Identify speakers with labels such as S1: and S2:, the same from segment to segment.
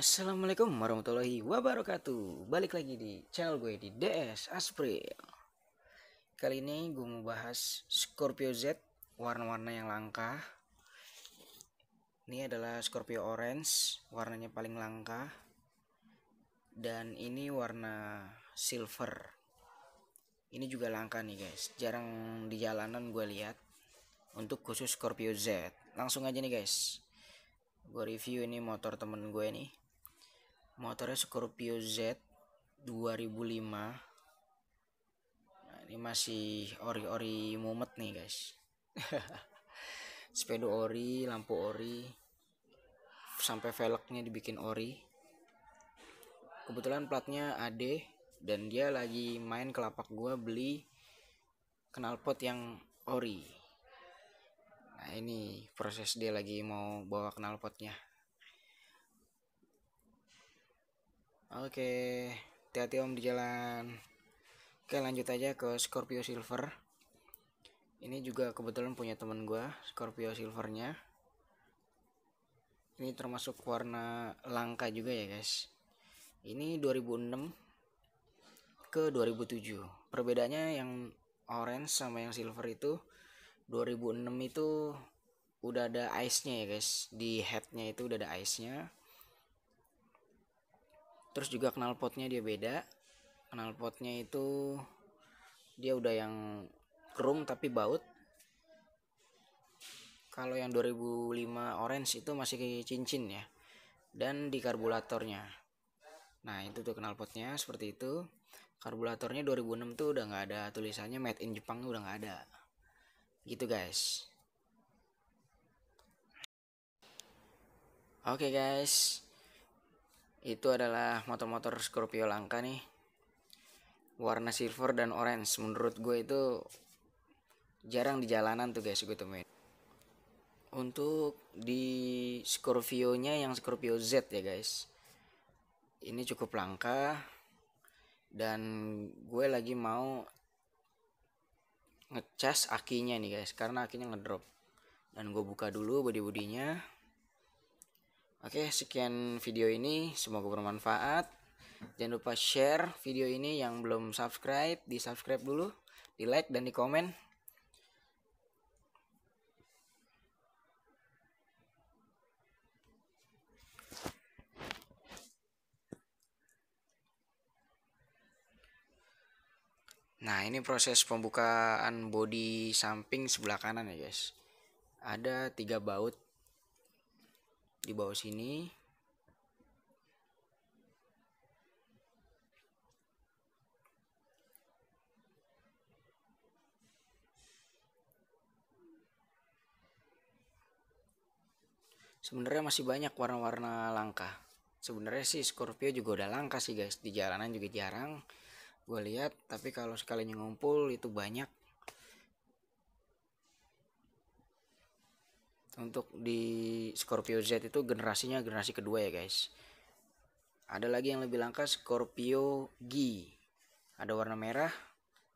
S1: Assalamualaikum warahmatullahi wabarakatuh Balik lagi di channel gue di DS Aspril Kali ini gue mau bahas Scorpio Z Warna-warna yang langka Ini adalah Scorpio Orange Warnanya paling langka Dan ini warna silver Ini juga langka nih guys Jarang di jalanan gue lihat Untuk khusus Scorpio Z Langsung aja nih guys Gue review ini motor temen gue nih motornya Scorpio Z 2005 nah, ini masih ori-ori mumet nih guys sepeda ori lampu ori sampai velgnya dibikin ori kebetulan platnya AD dan dia lagi main ke lapak gua beli knalpot yang ori nah ini proses dia lagi mau bawa knalpotnya Oke, hati-hati Om di jalan. Oke, lanjut aja ke Scorpio Silver. Ini juga kebetulan punya temen gue Scorpio Silvernya. Ini termasuk warna langka juga ya, guys. Ini 2006 ke 2007. Perbedaannya yang orange sama yang silver itu 2006 itu udah ada ice-nya ya, guys. Di head-nya itu udah ada ice-nya terus juga knalpotnya dia beda knalpotnya itu dia udah yang chrome tapi baut kalau yang 2005 orange itu masih cincin ya dan di karburatornya nah itu tuh knalpotnya seperti itu karburatornya 2006 tuh udah nggak ada tulisannya made in Jepang udah nggak ada gitu guys oke okay guys itu adalah motor-motor Scorpio langka nih warna silver dan orange menurut gue itu jarang di jalanan tuh guys gue temuin untuk di Scorpio nya yang Scorpio Z ya guys ini cukup langka dan gue lagi mau ngecas akinya nih guys karena akinya ngedrop dan gue buka dulu body bodinya Oke, sekian video ini. Semoga bermanfaat. Jangan lupa share video ini yang belum subscribe, di subscribe dulu, di like dan di komen. Nah ini proses pembukaan body samping sebelah kanan ya guys Ada tiga baut di bawah sini sebenarnya masih banyak warna-warna langka sebenarnya sih Scorpio juga udah langka sih guys di jalanan juga jarang gue lihat tapi kalau sekalinya ngumpul itu banyak untuk di Scorpio Z itu generasinya generasi kedua ya guys ada lagi yang lebih langka Scorpio G ada warna merah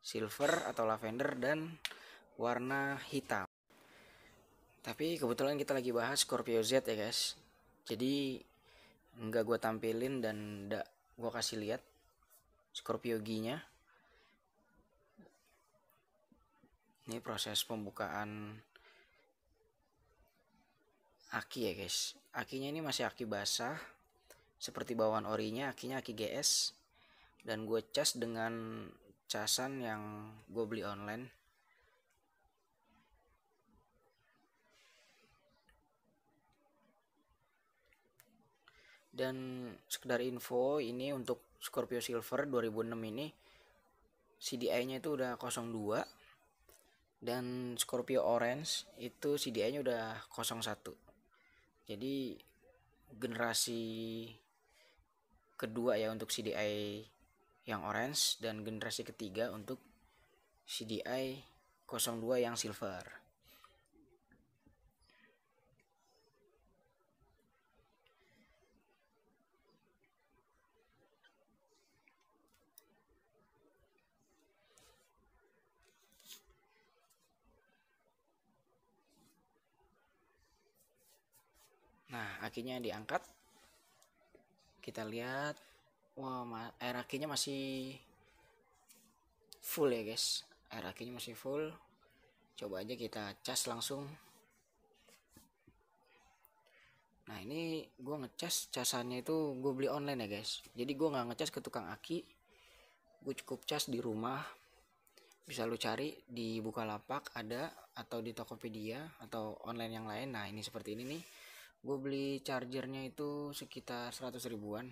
S1: silver atau lavender dan warna hitam tapi kebetulan kita lagi bahas Scorpio Z ya guys jadi nggak gue tampilin dan nggak gue kasih lihat Scorpio G nya ini proses pembukaan aki ya guys akinya ini masih aki basah seperti bawaan orinya akinya aki GS dan gue cas dengan casan yang gue beli online dan sekedar info ini untuk Scorpio Silver 2006 ini CDI-nya itu udah 02 dan Scorpio Orange itu CDI-nya udah 01 jadi generasi kedua ya untuk CDI yang orange dan generasi ketiga untuk CDI 02 yang silver Nah, akinya diangkat. Kita lihat. Wah, wow, air akinya masih full ya, guys. Air akinya masih full. Coba aja kita cas langsung. Nah, ini gue ngecas casannya itu gue beli online ya, guys. Jadi gue nggak ngecas ke tukang aki. Gue cukup cas di rumah bisa lu cari di Bukalapak ada atau di Tokopedia atau online yang lain. Nah, ini seperti ini nih gue beli chargernya itu sekitar 100 ribuan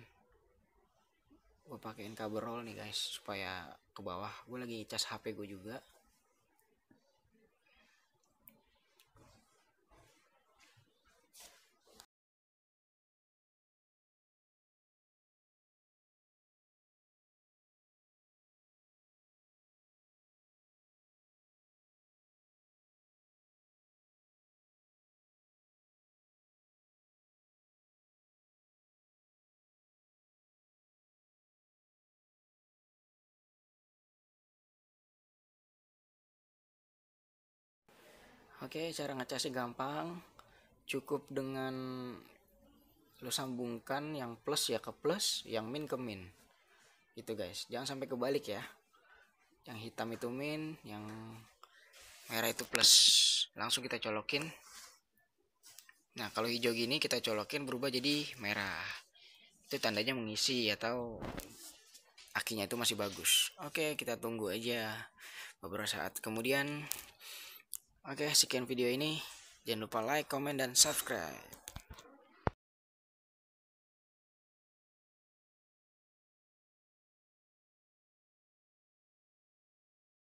S1: gue pakein kabel roll nih guys supaya ke bawah gue lagi cas HP gue juga Oke, cara ngecasnya gampang. Cukup dengan lo sambungkan yang plus ya ke plus, yang min ke min. Gitu guys, jangan sampai kebalik ya. Yang hitam itu min, yang merah itu plus. Langsung kita colokin. Nah, kalau hijau gini kita colokin berubah jadi merah. Itu tandanya mengisi atau akinya itu masih bagus. Oke, kita tunggu aja beberapa saat kemudian Oke, sekian video ini. Jangan lupa like, comment, dan subscribe.